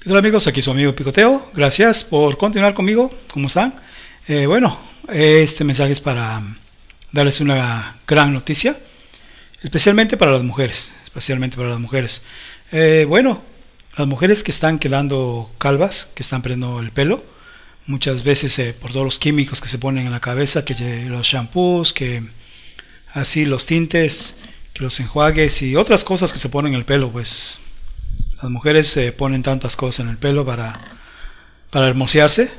¿Qué tal amigos? Aquí su amigo Picoteo. Gracias por continuar conmigo. ¿Cómo están? Eh, bueno, este mensaje es para darles una gran noticia, especialmente para las mujeres. Especialmente para las mujeres. Eh, bueno, las mujeres que están quedando calvas, que están perdiendo el pelo, muchas veces eh, por todos los químicos que se ponen en la cabeza, que los shampoos, que así los tintes, que los enjuagues y otras cosas que se ponen en el pelo, pues las mujeres se ponen tantas cosas en el pelo para, para hermosearse,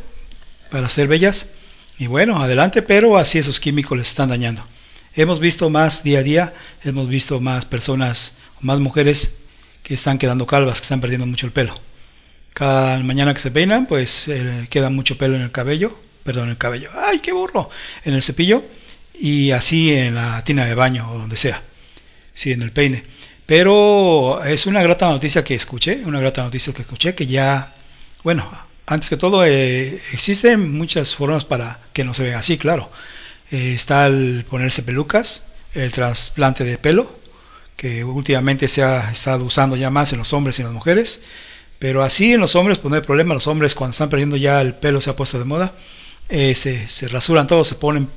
para ser bellas. Y bueno, adelante, pero así esos químicos les están dañando. Hemos visto más día a día, hemos visto más personas, más mujeres que están quedando calvas, que están perdiendo mucho el pelo. Cada mañana que se peinan, pues eh, queda mucho pelo en el cabello, perdón, en el cabello, ¡ay, qué burro! En el cepillo y así en la tina de baño o donde sea, sí, en el peine. Pero es una grata noticia que escuché, una grata noticia que escuché, que ya, bueno, antes que todo, eh, existen muchas formas para que no se vea así, claro. Eh, está el ponerse pelucas, el trasplante de pelo, que últimamente se ha estado usando ya más en los hombres y en las mujeres. Pero así en los hombres, pues no hay problema. Los hombres cuando están perdiendo ya el pelo se ha puesto de moda. Eh, se, se, rasuran todo, se ponen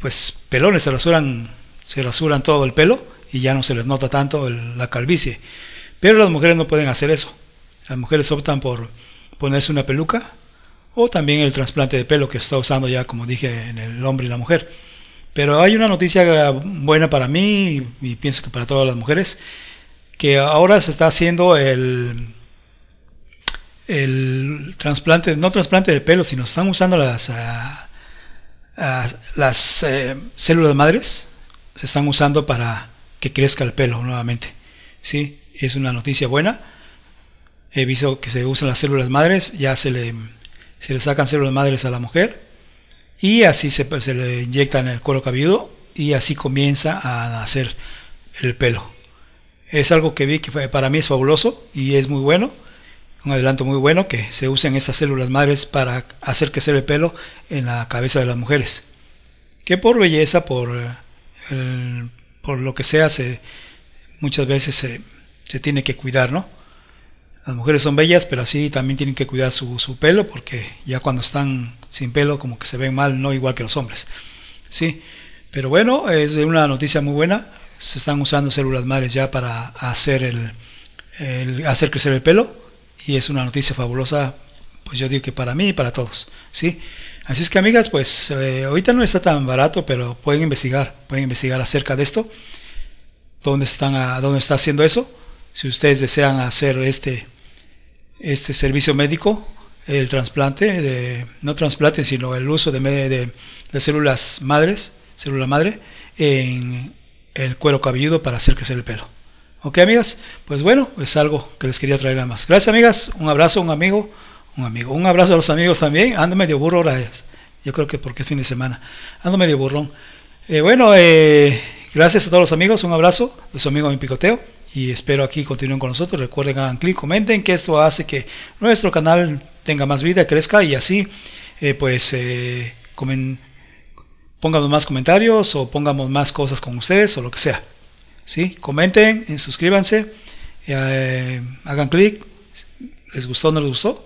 pues pelones, se rasuran, se rasuran todo el pelo y ya no se les nota tanto la calvicie. Pero las mujeres no pueden hacer eso. Las mujeres optan por ponerse una peluca o también el trasplante de pelo que está usando ya, como dije, en el hombre y la mujer. Pero hay una noticia buena para mí y pienso que para todas las mujeres, que ahora se está haciendo el, el trasplante, no trasplante de pelo, sino están usando las, ah, ah, las eh, células madres, se están usando para que crezca el pelo nuevamente. ¿Sí? Es una noticia buena. He visto que se usan las células madres, ya se le, se le sacan células madres a la mujer y así se, le pues, le inyectan el cuero cabelludo y así comienza a nacer el pelo. Es algo que vi que para mí es fabuloso y es muy bueno, un adelanto muy bueno que se usen estas células madres para hacer crecer el pelo en la cabeza de las mujeres. Que por belleza, por eh, por lo que sea, se, muchas veces se, tiene que cuidar, ¿no? Las mujeres son bellas, pero así también tienen que cuidar su, su, pelo, porque ya cuando están sin pelo como que se ven mal, no igual que los hombres. Sí, pero bueno, es una noticia muy buena. Se están usando células madres ya para hacer, el, hacer crecer el pelo y es una noticia fabulosa, pues yo digo que para mí y para todos. Sí Así es que amigas, pues eh, ahorita no está tan barato, pero pueden investigar, pueden investigar acerca de esto, dónde, están a, ah, dónde está haciendo eso. Si ustedes desean hacer este, este servicio médico, el trasplante, no trasplante, sino el uso de, células madres, célula madre, en el cuero cabelludo para hacer crecer el pelo. Ok, amigas, pues bueno, es algo que les quería traer nada más. Gracias, amigas, un abrazo, un amigo un amigo. Un abrazo a los amigos también. Ando medio burro ahora. Yo creo que porque es fin de semana. Ando medio burrón. Eh, bueno, eh, gracias a todos los amigos. Un abrazo de su amigo Mi Picoteo. Y espero aquí continúen con nosotros. Recuerden, hagan clic, comenten que esto hace que nuestro canal tenga más vida, crezca y así, eh, pues, comen, pongamos más comentarios o pongamos más cosas con ustedes o lo que sea. ¿Sí? Comenten, suscríbanse, hagan clic. ¿Les gustó o no les gustó?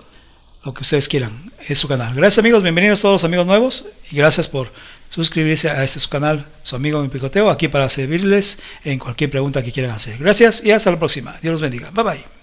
lo que ustedes quieran. Es su canal. Gracias amigos, bienvenidos todos los amigos nuevos y gracias por suscribirse a este su canal, su amigo Mi Picoteo, aquí para servirles en cualquier pregunta que quieran hacer. Gracias y hasta la próxima. Dios los bendiga. Bye bye.